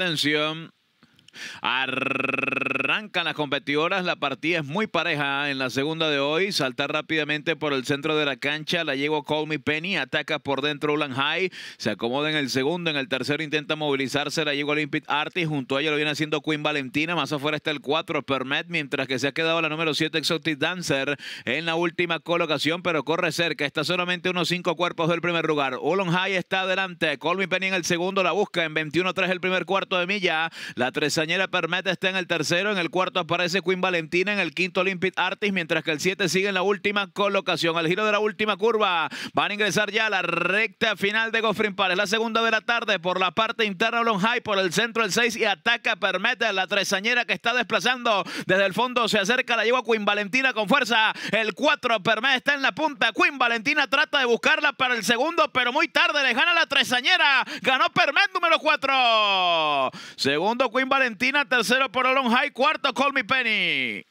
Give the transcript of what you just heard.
Atención. Arrancan las competidoras, la partida es muy pareja en la segunda de hoy. Salta rápidamente por el centro de la cancha, la llegó Call Penny, ataca por dentro Ulan High, se acomoda en el segundo, en el tercero intenta movilizarse, la llegó Olympic Artie, junto a ella lo viene haciendo Queen Valentina, más afuera está el 4 Permet, mientras que se ha quedado la número 7 Exotic Dancer en la última colocación, pero corre cerca, está solamente unos 5 cuerpos del primer lugar. Ulan High está adelante, Colmy Penny en el segundo, la busca en 21-3 el primer cuarto de milla, la tresañera Permet está en el tercero, el cuarto aparece Queen Valentina, en el quinto Olympic Artis, mientras que el 7 sigue en la última colocación. Al giro de la última curva van a ingresar ya a la recta final de Goffrin Es La segunda de la tarde por la parte interna Long High, por el centro el 6 y ataca Permete, la tresañera que está desplazando desde el fondo. Se acerca, la lleva Queen Valentina con fuerza. El 4 Permete está en la punta. Queen Valentina trata de buscarla para el segundo, pero muy tarde le gana la tresañera. Ganó Permet número 4. Segundo Queen Valentina, tercero por Long High, Call Me Penny.